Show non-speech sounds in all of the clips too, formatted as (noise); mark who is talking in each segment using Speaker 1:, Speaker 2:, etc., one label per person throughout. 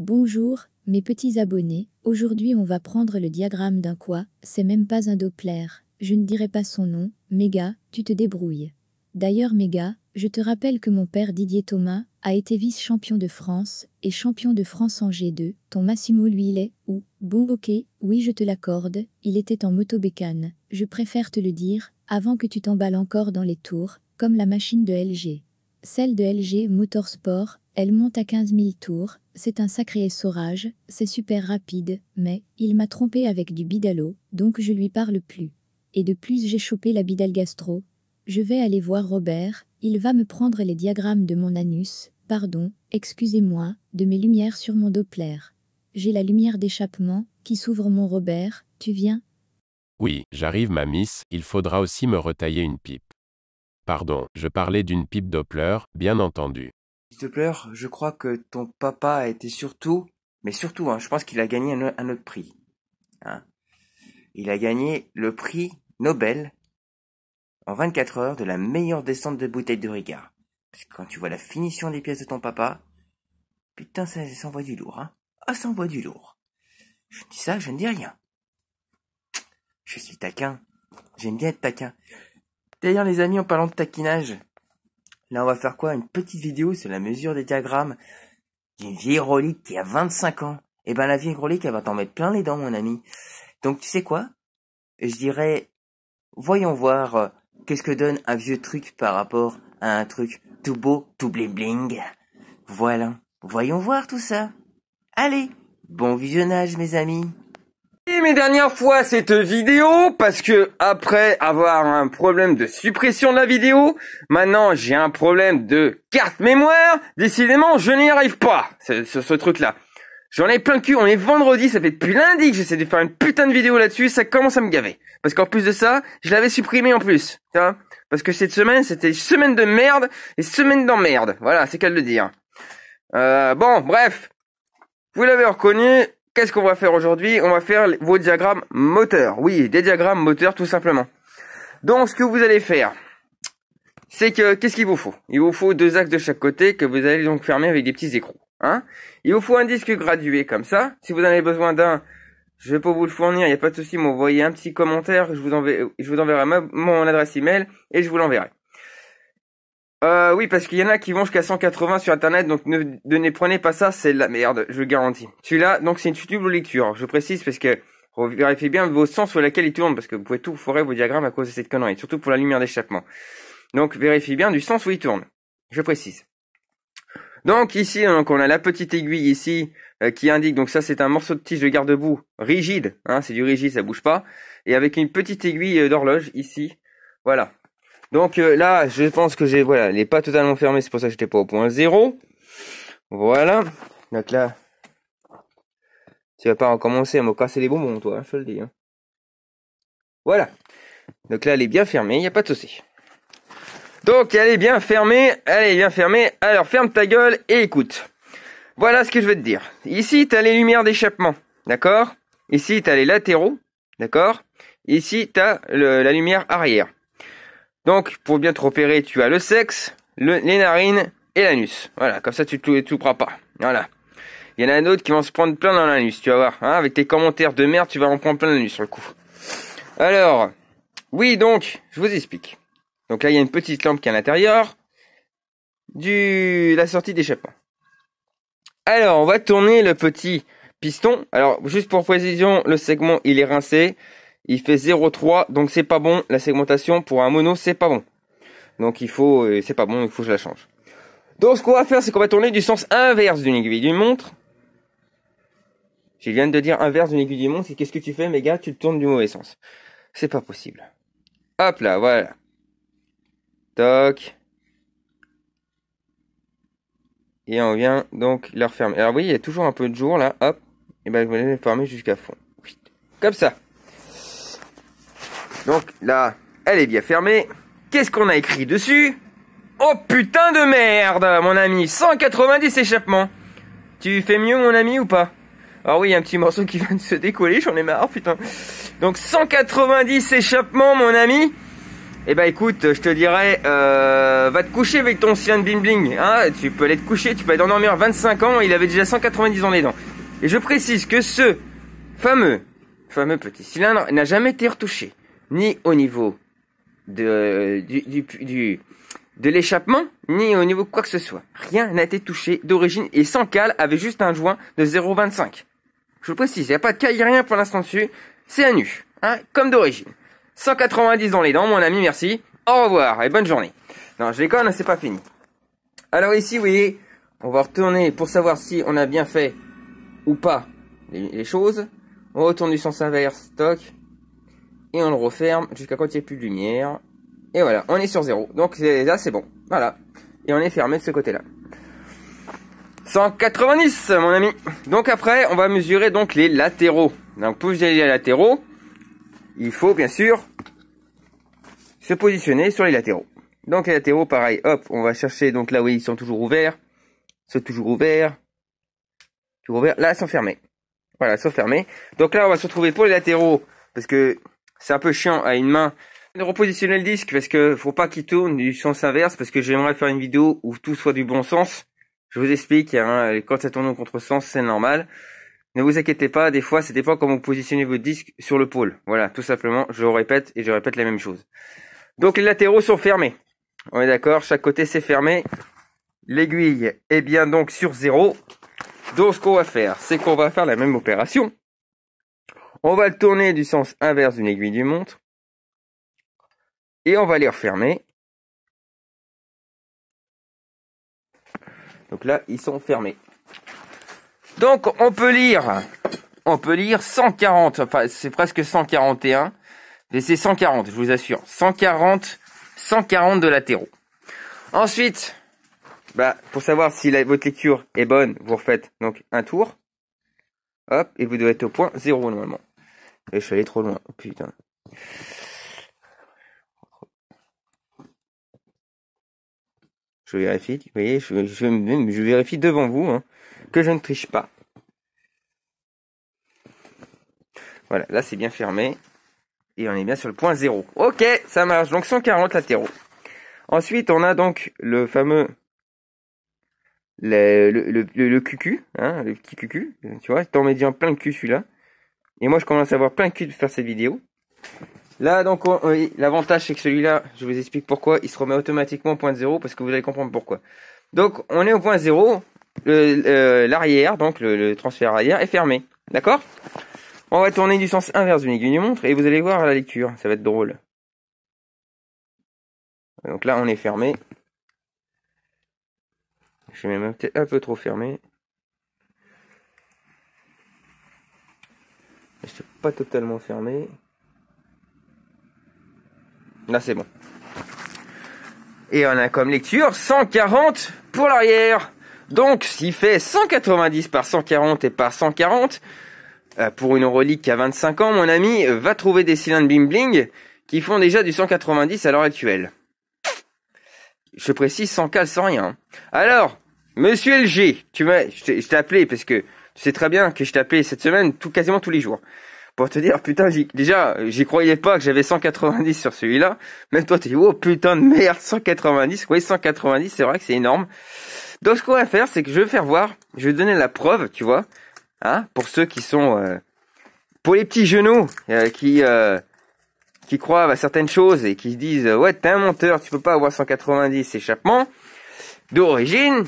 Speaker 1: Bonjour, mes petits abonnés, aujourd'hui on va prendre le diagramme d'un quoi, c'est même pas un Doppler, je ne dirai pas son nom, Méga, tu te débrouilles. D'ailleurs Méga, je te rappelle que mon père Didier Thomas a été vice-champion de France et champion de France en G2, ton Massimo lui il est, ou, bon ok, oui je te l'accorde, il était en motobécane, je préfère te le dire, avant que tu t'emballes encore dans les tours, comme la machine de LG. Celle de LG Motorsport elle monte à 15 000 tours, c'est un sacré essorage, c'est super rapide, mais il m'a trompé avec du bidalo, donc je lui parle plus. Et de plus j'ai chopé la bidale gastro. Je vais aller voir Robert, il va me prendre les diagrammes de mon anus, pardon, excusez-moi, de mes lumières sur mon Doppler. J'ai la lumière d'échappement, qui s'ouvre mon Robert, tu viens
Speaker 2: Oui, j'arrive ma miss, il faudra aussi me retailler une pipe. Pardon, je parlais d'une pipe Doppler, bien entendu. S'il te plaît, je crois que ton papa a été surtout, mais surtout, hein, je pense qu'il a gagné un, autre prix. Hein. Il a gagné le prix Nobel en 24 heures de la meilleure descente de bouteille de Ricard. Parce que quand tu vois la finition des pièces de ton papa, putain, ça, s'envoie du lourd, hein. Ah, ça envoie du lourd. Je dis ça, je ne dis rien. Je suis taquin. J'aime bien être taquin. D'ailleurs, les amis, en parlant de taquinage, Là, on va faire quoi Une petite vidéo sur la mesure des diagrammes d'une vieille relique qui a 25 ans. Eh ben, la vieille relique, elle va t'en mettre plein les dents, mon ami. Donc, tu sais quoi Je dirais, voyons voir euh, qu'est-ce que donne un vieux truc par rapport à un truc tout beau, tout bling bling. Voilà. Voyons voir tout ça. Allez, bon visionnage, mes amis mes dernières fois cette vidéo parce que après avoir un problème de suppression de la vidéo, maintenant j'ai un problème de carte mémoire. Décidément, je n'y arrive pas sur ce, truc-là. J'en ai plein le cul, on est vendredi, ça fait depuis lundi que j'essaie de faire une putain de vidéo là-dessus, ça commence à me gaver. Parce qu'en plus de ça, je l'avais supprimé en plus, tu Parce que cette semaine, c'était semaine de merde et semaine d'emmerde. Voilà, c'est qu'à le dire. Euh, bon, bref. Vous l'avez reconnu, Qu'est-ce qu'on va faire aujourd'hui On va faire vos diagrammes moteurs. Oui, des diagrammes moteurs tout simplement. Donc ce que vous allez faire, c'est que qu'est-ce qu'il vous faut Il vous faut deux axes de chaque côté que vous allez donc fermer avec des petits écrous. Hein il vous faut un disque gradué comme ça. Si vous en avez besoin d'un, je pas vous le fournir, il n'y a pas de souci, m'envoyez un petit commentaire, je vous, enverrai, mon adresse email et je vous l'enverrai. Euh, oui, parce qu'il y en a qui vont jusqu'à 180 sur Internet, donc ne, prenez pas ça, c'est la merde, je le garantis. Celui-là, donc c'est une tutuble lecture, je précise, parce que vérifiez bien vos sens sur lesquels tourne, parce que vous pouvez tout foirer vos diagrammes à cause de cette connerie, surtout pour la lumière d'échappement. Donc vérifiez bien du sens où il tourne, je précise. Donc ici, donc, on a la petite aiguille ici euh, qui indique, donc ça c'est un morceau de tige de garde-boue rigide, hein, c'est du rigide, ça bouge pas, et avec une petite aiguille euh, d'horloge ici, voilà, donc euh, là, je pense que j'ai voilà, elle n'est pas totalement fermée, c'est pour ça que j'étais pas au point zéro. Voilà. Donc là, tu vas pas recommencer à me casser les bonbons, toi, hein, je te le dis. Hein. Voilà. Donc là, elle est bien fermée, il n'y a pas de souci. Donc elle est bien fermée, elle est bien fermée. Alors ferme ta gueule et écoute. Voilà ce que je veux te dire. Ici, tu as les lumières d'échappement, d'accord Ici, tu as les latéraux, d'accord Ici, tu as la lumière arrière. Donc, pour bien te repérer, tu as le sexe, les narines et l'anus. Voilà, comme ça, tu ne prends pas. Voilà. Il y en a d'autres qui vont se prendre plein dans l'anus, tu vas voir. Hein, avec tes commentaires de merde, tu vas en prendre plein dans l'anus sur le coup. Alors, oui, donc, je vous explique. Donc là, il y a une petite lampe qui est à l'intérieur du la sortie d'échappement. Alors, on va tourner le petit piston. Alors, juste pour précision, le segment, il est rincé. Il fait 0,3, donc c'est pas bon. La segmentation pour un mono, c'est pas bon. Donc il faut, euh, c'est pas bon, il faut que je la change. Donc ce qu'on va faire, c'est qu'on va tourner du sens inverse d'une aiguille d'une montre. Je viens de dire inverse d'une aiguille d'une montre, c'est qu'est-ce que tu fais, mes gars Tu le tournes du mauvais sens. C'est pas possible. Hop là, voilà. Toc. Et on vient donc le refermer. Alors oui, il y a toujours un peu de jour là, hop. Et ben je vais le fermer jusqu'à fond. Comme ça. Donc là, elle est bien fermée. Qu'est-ce qu'on a écrit dessus Oh putain de merde, mon ami 190 échappements Tu fais mieux, mon ami, ou pas Ah oui, il y a un petit morceau qui (laughs) vient de se décoller, j'en ai marre, putain. Donc 190 échappements, mon ami eh ben écoute, je te dirais, euh, va te coucher avec ton sien de bling bling. Hein. tu peux aller te coucher, tu peux aller dormir. 25 ans, il avait déjà 190 ans les dents. Et je précise que ce fameux, fameux petit cylindre n'a jamais été retouché ni au niveau de, du, du, de l'échappement, ni au niveau de quoi que ce soit. Rien n'a été touché d'origine et sans cale avait juste un joint de 0,25. Je précise, il n'y a pas de cale, il n'y a rien pour l'instant dessus. C'est à nu, hein, comme d'origine. 190 dans les dents, mon ami, merci. Au revoir et bonne journée. Non, je déconne, c'est pas fini. Alors ici, vous voyez, on va retourner pour savoir si on a bien fait ou pas les, choses. On retourne du sens inverse, stock, et on le referme jusqu'à quand il n'y a plus de lumière. Et voilà, on est sur zéro. Donc là, c'est bon. Voilà. Et on est fermé de ce côté-là. 190, mon ami. Donc après, on va mesurer donc les latéraux. Donc pour mesurer les latéraux, il faut bien sûr se positionner sur les latéraux. Donc les latéraux, pareil, hop, on va chercher donc là où ils sont toujours ouverts. Ils sont toujours ouverts. Toujours ouverts. Là, ils sont fermés. Voilà, ils sont fermés. Donc là, on va se retrouver pour les latéraux, parce que c'est un peu chiant à une main de repositionner le disque parce que faut pas qu'il tourne du sens inverse parce que j'aimerais faire une vidéo où tout soit du bon sens. Je vous explique, hein, euh, quand ça tourne au sens, c'est normal. Ne vous inquiétez pas, des fois, des dépend quand vous positionnez votre disque sur le pôle. Voilà, tout simplement, je répète et je répète la même chose. Donc les latéraux sont fermés. On est d'accord, chaque côté c'est fermé. L'aiguille est bien donc sur zéro. Donc ce qu'on va faire, c'est qu'on va faire la même opération. On va le tourner du sens inverse d'une aiguille du montre. Et on va les refermer. Donc là, ils sont fermés. Donc on peut lire, on peut lire 140, enfin c'est presque 141, mais c'est 140, je vous assure, 140, 140 de latéraux. Ensuite, bah, pour savoir si votre lecture est bonne, vous refaites donc un tour. Hop, et vous devez être au point 0, normalement. Et je suis allé trop loin, oh, putain. Je vérifie, vous voyez, je, vérifie devant vous hein, que je ne triche pas. Voilà, là c'est bien fermé. Et on est bien sur le point zéro Ok, ça marche. Donc 140 latéraux. Ensuite, on a donc le fameux... Le, le, le, hein, petit cucu, tu vois, t'en mets bien plein de cul celui-là. Et moi, je commence à avoir plein cul de faire cette vidéo. Là, donc, euh, l'avantage, c'est que celui-là, je vous explique pourquoi, il se remet automatiquement au point de zéro, parce que vous allez comprendre pourquoi. Donc, on est au point zéro, l'arrière, donc le, transfert arrière, est fermé. D'accord On va tourner du sens inverse d'une l'aiguille montre, et vous allez voir la lecture, ça va être drôle. Donc là, on est fermé. Je suis même peut-être un peu trop fermé. totalement fermé. Là, c'est bon. Et on a comme lecture 140 pour l'arrière. Donc, s'il fait 190 par 140 et par 140, euh, pour une relique à 25 ans, mon ami va trouver des cylindres bimbling qui font déjà du 190 à l'heure actuelle. Je précise sans cale, sans rien. Alors, monsieur LG, tu m'as, je t'ai appelé parce que tu sais très bien que je t'ai appelé cette semaine tout, quasiment tous les jours pour te dire, putain, déjà, j'y croyais pas que j'avais 190 sur celui-là. Même toi, tu dis, oh putain de merde, 190. Oui, 190, c'est vrai que c'est énorme. Donc, ce qu'on va faire, c'est que je vais faire voir, je vais donner la preuve, tu vois, hein, pour ceux qui sont, euh, pour les petits genoux euh, qui euh, qui croient à certaines choses et qui disent, ouais, t'es un monteur, tu peux pas avoir 190 échappements d'origine,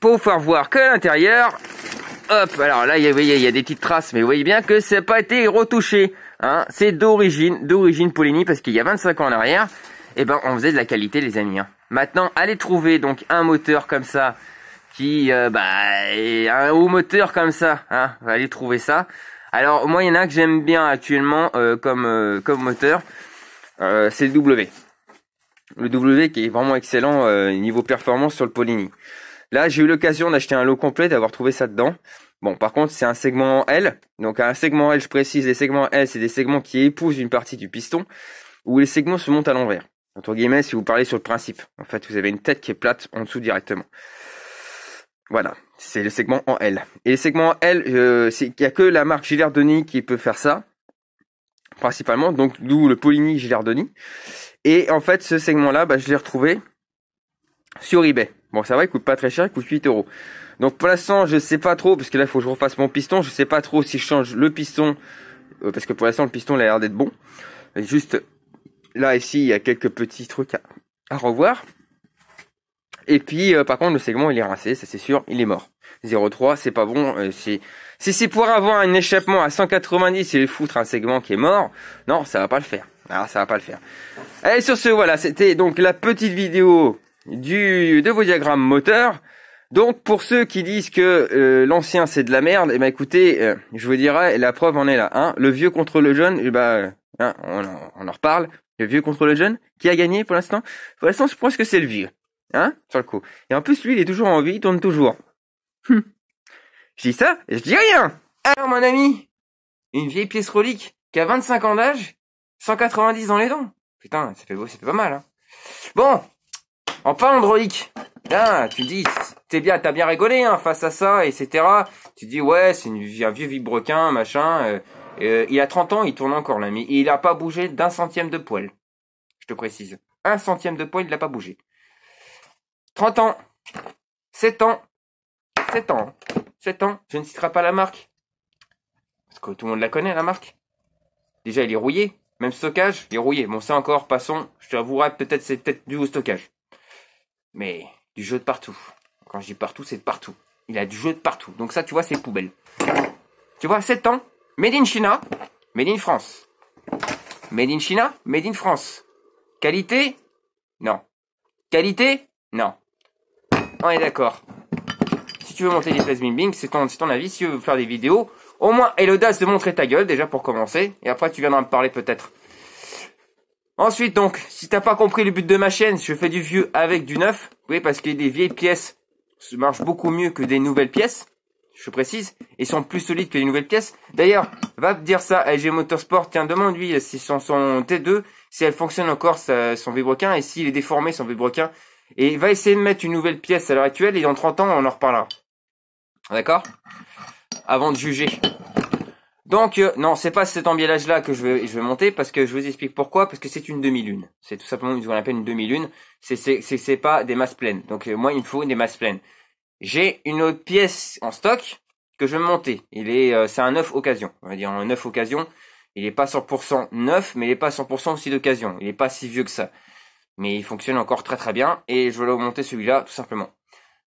Speaker 2: pour faire voir que l'intérieur, Hop, alors là, il y a des petites traces, mais vous voyez bien que ça n'a pas été retouché. Hein. C'est d'origine, d'origine Polini, parce qu'il y a 25 ans en arrière, et eh ben, on faisait de la qualité, les amis. Hein. Maintenant, allez trouver donc un moteur comme ça, qui, euh, bah, un haut moteur comme ça. Hein. Allez trouver ça. Alors, moi, il y en a que j'aime bien actuellement euh, comme, euh, comme moteur, c'est le W. Le W qui est vraiment excellent niveau performance sur le Polini. Là, j'ai eu l'occasion d'acheter un lot complet, d'avoir trouvé ça dedans. Bon, par contre, c'est un segment en L. Donc, un segment L, je précise, les segments L, c'est des segments qui épousent une partie du piston, où les segments se montent à l'envers. Entre guillemets, si vous parlez sur le principe. En fait, vous avez une tête qui est plate en dessous directement. Voilà, c'est le segment en L. Et les segments en L, euh, il n'y a que la marque Gilardoni qui peut faire ça, principalement, donc d'où le Polini Gilardoni. Et en fait, ce segment-là, bah, je l'ai retrouvé sur eBay. Bon, ça va, il coûte pas très cher, il coûte 8 euros. Donc pour l'instant, je sais pas trop, parce que là, il faut que je refasse mon piston. Je sais pas trop si je change le piston, euh, parce que pour l'instant, le piston, il a l'air d'être bon. juste là, ici, il y a quelques petits trucs à, revoir. Et puis, euh, par contre, le segment, il est rincé, ça c'est sûr, il est mort. 0,3, c'est pas bon. Euh, si c'est pour avoir un échappement à 190 et foutre un segment qui est mort, non, ça va pas le faire. Ah, ça va pas le faire. Allez, sur ce, voilà, c'était donc la petite vidéo du, de vos diagrammes moteurs. Donc pour ceux qui disent que euh, l'ancien c'est de la merde, eh ben écoutez, euh, je vous dirai, la preuve en est là. Hein le vieux contre le jeune, eh ben, euh, hein, on, en reparle. Le vieux contre le jeune, qui a gagné pour l'instant Pour l'instant, je pense que c'est le vieux. Hein Sur le coup. Et en plus, lui, il est toujours en vie, il tourne toujours. Hmm. Je dis ça, et je dis rien Alors mon ami, une vieille pièce relique qui a 25 ans d'âge, 190 dans les dents. Putain, ça fait, beau, ça pas mal. Hein. Bon, Enfin, parlant de tu dis, t'es bien, t'as bien rigolé hein, face à ça, etc. Tu dis, ouais, c'est un vieux vibrequin, machin. Euh, euh, il a 30 ans, il tourne encore là, mais il n'a pas bougé d'un centième de poil. Je te précise. Un centième de poil, il l'a pas bougé. 30 ans. 7 ans. 7 ans. 7 ans. Je ne citerai pas la marque. Parce que tout le monde la connaît, la marque. Déjà, il est rouillé. Même stockage, il est rouillé. Bon, c'est encore, passons. Je t'avouerai, peut-être c'est peut-être dû au stockage mais du jeu de partout. Quand je dis partout, c'est de partout. Il a du jeu de partout. Donc ça, tu vois, c'est poubelle. Tu vois, 7 ans, Made in China, Made in France. Made in China, Made in France. Qualité Non. Qualité Non. On est d'accord. Si tu veux monter des places bing c'est ton, ton avis. Si tu veux faire des vidéos, au moins, et l'audace de montrer ta gueule, déjà pour commencer. Et après, tu viendras me parler peut-être. Ensuite donc, si t'as pas compris le but de ma chaîne, je fais du vieux avec du neuf. Oui, parce que les vieilles pièces marchent beaucoup mieux que des nouvelles pièces. Je précise, et sont plus solides que les nouvelles pièces. D'ailleurs, va dire ça à LG Motorsport. Tiens, demande-lui si son, son T2, si elle fonctionne encore, son vibroquin, et s'il est déformé, son vibroquin. Et va essayer de mettre une nouvelle pièce à l'heure actuelle, et dans 30 ans, on en reparlera. D'accord Avant de juger. Donc euh, non, c'est pas cet embellage là que je vais monter parce que je vous explique pourquoi parce que c'est une demi-lune. C'est tout simplement ce qu'on appelle une demi-lune. C'est c'est pas des masses pleines. Donc euh, moi il me faut des masses pleines. J'ai une autre pièce en stock que je vais monter. Il est euh, c'est un neuf occasion. On va dire un neuf occasion. Il est pas 100% neuf, mais il est pas 100% aussi d'occasion. Il est pas si vieux que ça. Mais il fonctionne encore très très bien et je vais le monter celui-là tout simplement.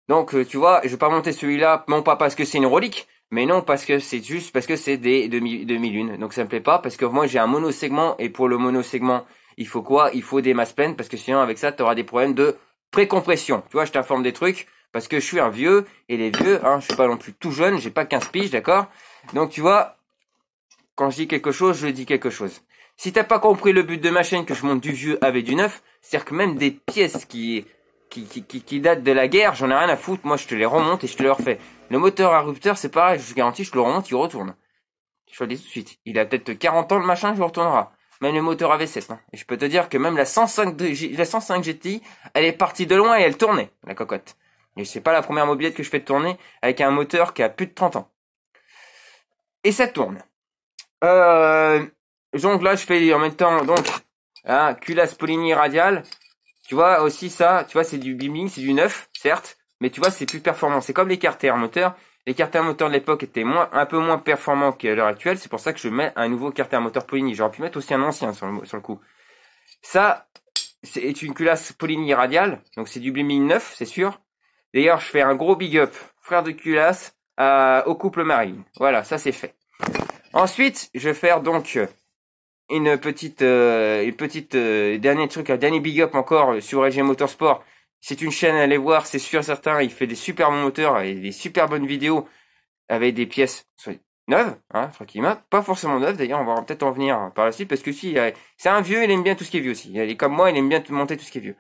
Speaker 2: Donc tu vois, je vais pas monter celui-là non pas parce que c'est une relique, mais non, parce que c'est juste parce que c'est des demi-lunes. donc ça me plaît pas parce que moi j'ai un monosegment et pour le monosegment, il faut quoi Il faut des masses pleines parce que sinon avec ça, tu auras des problèmes de précompression. Tu vois, je t'informe des trucs parce que je suis un vieux et les vieux, hein, je suis pas non plus tout jeune, j'ai pas 15 piges, d'accord Donc tu vois, quand je dis quelque chose, je dis quelque chose. Si t'as pas compris le but de ma chaîne que je monte du vieux avec du neuf, c'est-à-dire que même des pièces qui qui, qui, de la guerre, j'en ai rien à foutre, moi je te les remonte et je te le refais. Le moteur à rupteur, c'est pareil, je te garantis, je le remonte, il retourne. Je le dis tout de suite. Il a peut-être 40 ans le machin, je le retournera. Même le moteur avait V7. Hein. Et je peux te dire que même la 105, GT, elle est partie de loin et elle tournait, la cocotte. Et c'est pas la première mobilette que je fais tourner avec un moteur qui a plus de 30 ans. Et ça tourne. Euh, donc là, je fais en même temps, donc, un hein, culasse polynie radial. Tu vois aussi ça, tu vois, c'est du beaming, c'est du neuf, certes, mais tu vois, c'est plus performant. C'est comme les carters moteurs. moteur. Les carters moteurs moteur de l'époque étaient moins, un peu moins performants qu'à l'heure actuelle. C'est pour ça que je mets un nouveau carter moteur Polini. J'aurais pu mettre aussi un ancien sur le, sur le coup. Ça, c'est une culasse Polini radiale. Donc c'est du beaming neuf, c'est sûr. D'ailleurs, je fais un gros big up, frère de culasse, au couple Marine. Voilà, ça c'est fait. Ensuite, je vais faire donc une petite, euh, une petite euh, dernier truc, un dernier big up encore euh, sur LG Motorsport. C'est une chaîne à aller voir, c'est sûr certain. Il fait des super bons moteurs et des super bonnes vidéos avec des pièces neuves, hein, tranquillement. Pas forcément neuves d'ailleurs, on va peut-être en venir par la suite parce que si, c'est un vieux, il aime bien tout ce qui est vieux aussi. Il est comme moi, il aime bien monter tout ce qui est vieux.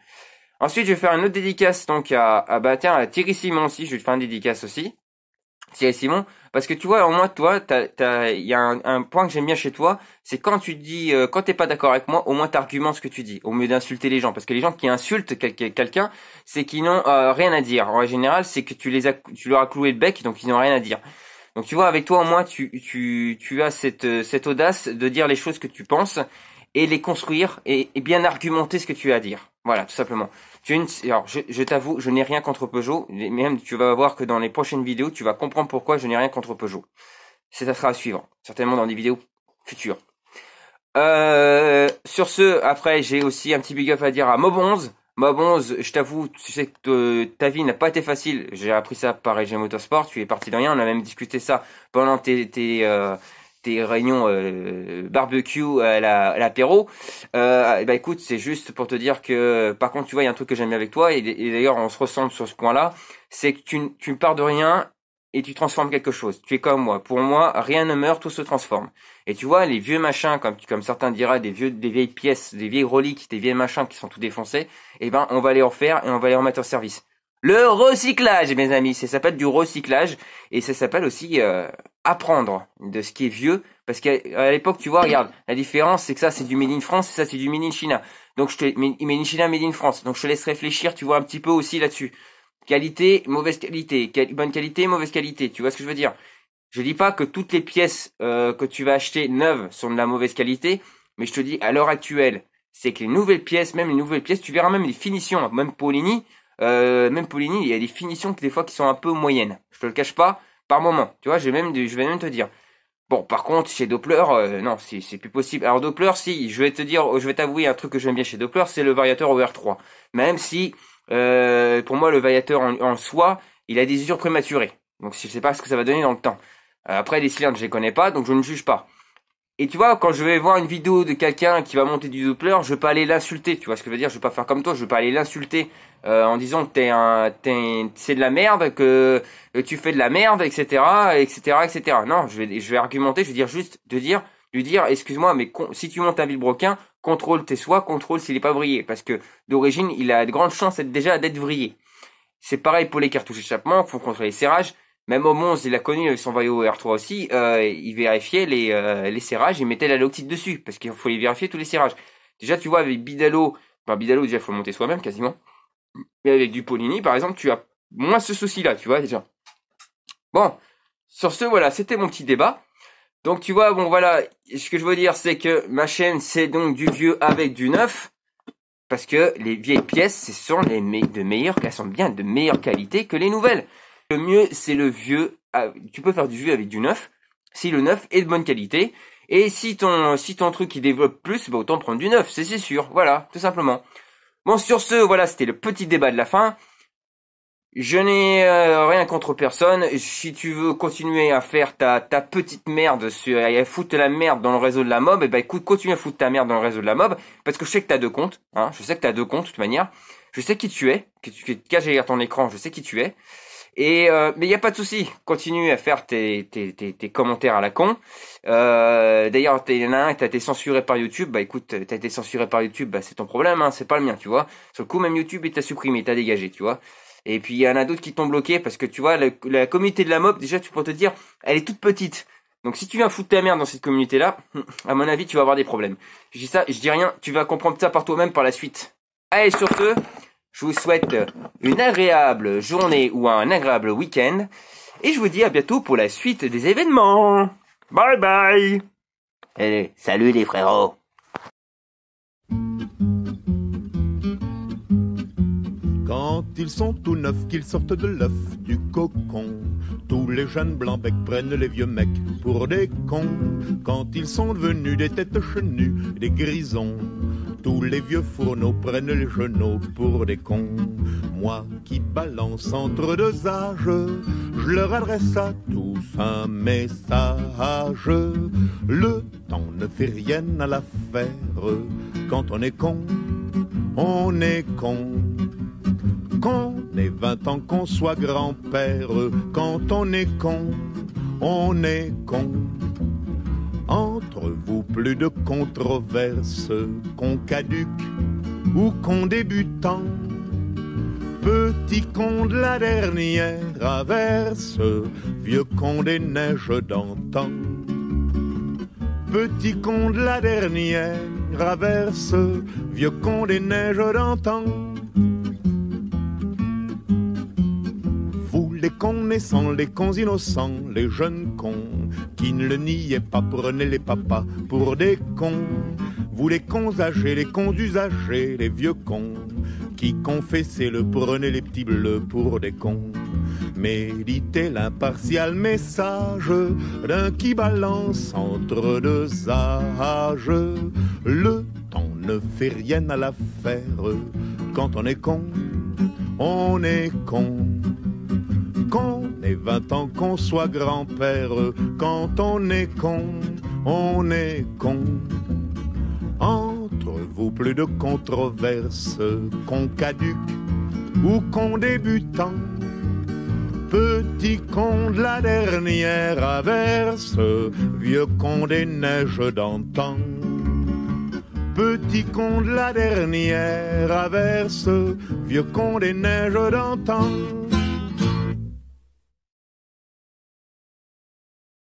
Speaker 2: Ensuite, je vais faire une autre dédicace donc à, à bah tiens, à Thierry Simon aussi. Je vais faire une dédicace aussi. Simon, parce que tu vois, au moins toi, il y a un, point que j'aime bien chez toi, c'est quand tu dis, euh, quand t'es pas d'accord avec moi, au moins t'argumentes ce que tu dis, au mieux d'insulter les gens, parce que les gens qui insultent quelqu'un, c'est qu'ils n'ont euh, rien à dire. En général, c'est que tu les tu leur as cloué le bec, donc ils n'ont rien à dire. Donc tu vois, avec toi au moins, tu, as euh, cette, audace de dire les choses que tu penses et les construire et bien argumenter ce que tu as à dire. Voilà, tout simplement je, t'avoue, je n'ai rien contre Peugeot. même, tu vas voir que dans les prochaines vidéos, tu vas comprendre pourquoi je n'ai rien contre Peugeot. Ça sera à suivre, certainement dans des vidéos futures. Euh, sur ce, après, j'ai aussi un petit big up à dire à Mob11. je t'avoue, tu sais que euh, ta vie n'a pas été facile. J'ai appris ça par EG Motorsport. Tu es parti de rien. On a même discuté ça pendant tes, euh, tes réunions euh, barbecue à l'apéro, euh, ah, bah écoute, c'est juste pour te dire que par contre, tu vois, il y a un truc que j'aime avec toi et, d'ailleurs, on se ressemble sur ce point-là, c'est que tu, tu ne pars de rien et tu transformes quelque chose. Tu es comme moi. Pour moi, rien ne meurt, tout se transforme. Et tu vois, les vieux machins, comme, comme certains diraient, des vieux, des vieilles pièces, des vieilles reliques, des vieux machins qui sont tout défoncés, eh ben, on va les refaire et on va les remettre en service. Le recyclage, mes amis, ça s'appelle du recyclage et ça s'appelle aussi euh, apprendre de ce qui est vieux. Parce qu'à l'époque, tu vois, regarde, la différence, c'est que ça, c'est du Made in France et ça, c'est du Made in China. Donc, je te, Made in China, France. Donc, je te laisse réfléchir, tu vois, un petit peu aussi là-dessus. Qualité, mauvaise qualité. bonne qualité, mauvaise qualité. Tu vois ce que je veux dire? Je dis pas que toutes les pièces euh, que tu vas acheter neuves sont de la mauvaise qualité, mais je te dis à l'heure actuelle, c'est que les nouvelles pièces, même les nouvelles pièces, tu verras même les finitions, même Paulini, euh, même Paulini, il y a des finitions que des fois qui sont un peu moyennes. Je te le cache pas, par moment. Tu vois, j'ai vais même, je vais même te dire. Bon, par contre, chez Doppler, euh, non, c'est plus possible. Alors Doppler, si, je vais te dire, oh, je vais t'avouer un truc que j'aime bien chez Doppler, c'est le variateur OR3. Même si, euh, pour moi, le variateur en, soi, il a des usures prématurées. Donc je sais pas ce que ça va donner dans le temps. Euh, après, les cylindres, je les connais pas, donc je ne juge pas. Et tu vois, quand je vais voir une vidéo de quelqu'un qui va monter du Doppler, je vais pas aller l'insulter, tu vois ce que je veux dire Je vais pas faire comme toi, je vais pas aller l'insulter euh, en disant que t'es un, t'es, c'est de la merde, que euh, tu fais de la merde, etc., etc., etc. Non, je vais, je vais argumenter, je vais dire juste de dire, lui dire, excuse-moi, mais si tu montes un vilebrequin, contrôle tes soies, contrôle s'il est pas vrillé, parce que d'origine, il a de grandes chances d'être déjà d'être vrillé. C'est pareil pour les cartouches d'échappement, faut contrôler les serrages. Même au Mons, il a connu son au R3 aussi, euh, il vérifiait les, euh, les serrages, il mettait la loctite dessus, parce qu'il faut les vérifier tous les serrages. Déjà, tu vois, avec Bidalo, enfin Bidalo, déjà, il faut le monter soi-même quasiment. Mais avec du par exemple, tu as moins ce souci-là, tu vois, déjà. Bon, sur ce, voilà, c'était mon petit débat. Donc, tu vois, bon, voilà, ce que je veux dire, c'est que ma chaîne, c'est donc du vieux avec du neuf parce que les vieilles pièces, ce sont les de meilleures, elles sont bien de meilleure qualité que les nouvelles. Le mieux, c'est le vieux. Ah, tu peux faire du vieux avec du neuf, si le neuf est de bonne qualité. Et si ton, si ton truc il développe plus, bah autant prendre du neuf, c'est sûr. Voilà, tout simplement. Bon, sur ce, voilà, c'était le petit débat de la fin. Je n'ai euh, rien contre personne. Si tu veux continuer à faire ta, ta petite merde sur, et à foutre la merde dans le réseau de la mob, et eh bah ben, écoute, continue à foutre ta merde dans le réseau de la mob, parce que je sais que t'as deux comptes, hein. Je sais que t'as deux comptes, de toute manière. Je sais qui tu es, que tu, que derrière ton écran, je sais qui tu es. Et euh, mais il n'y a pas de souci, continue à faire tes, tes, tes, tes commentaires à la con. Euh, D'ailleurs, il y en a un, t'as été censuré par YouTube. Bah écoute, t'as été censuré par YouTube, bah, c'est ton problème, hein, c'est pas le mien, tu vois. Sur le coup, même YouTube, il t'a supprimé, t'a dégagé, tu vois. Et puis il y en a d'autres qui t'ont bloqué parce que tu vois, la, la communauté de la mob, déjà, tu peux te dire, elle est toute petite. Donc si tu viens foutre ta merde dans cette communauté-là, (clears throat) à mon avis, tu vas avoir des problèmes. Je dis ça, je dis rien, tu vas comprendre ça par toi-même par la suite. Allez, sur ce, je vous souhaite euh, une agréable journée ou un agréable week-end. Et je vous dis à bientôt pour la suite des événements. Bye bye. Eh, salut les frérots.
Speaker 1: Quand ils sont tout neufs, qu'ils sortent de l'œuf du cocon tous les jeunes blancs becs prennent les vieux mecs pour des cons quand ils sont devenus des têtes chenues, des grisons. Tous les vieux fourneaux prennent les genoux pour des cons. Moi qui balance entre deux âges, je leur adresse à tous un message. Le temps ne fait rien à l'affaire. Quand on est con, on est con. Con les 20 ans qu'on soit grand-père, quand on est con, on est con. Entre vous, plus de controverses, qu'on caduque ou qu'on débutant. Petit con de la dernière averse, vieux con des neiges d'antan. Petit con de la dernière averse, vieux con des neiges d'antan. cons naissants, les cons innocents, les jeunes cons qui ne le niaient pas, prenaient les papas pour des cons. Vous les cons âgés, les cons usagés, les vieux cons qui confessez le prenez les petits bleus pour des cons. Méditez l'impartial message d'un qui balance entre deux âges. Le temps ne fait rien à l'affaire quand on est con, on est con qu'on ait 20 ans, qu'on soit grand-père. Quand on est con, on est con. Entre vous, plus de controverses, con caduc ou con débutant. Petit con de la dernière averse, vieux con des neiges d'antan petit con de la dernière averse, vieux con des neiges d'antan.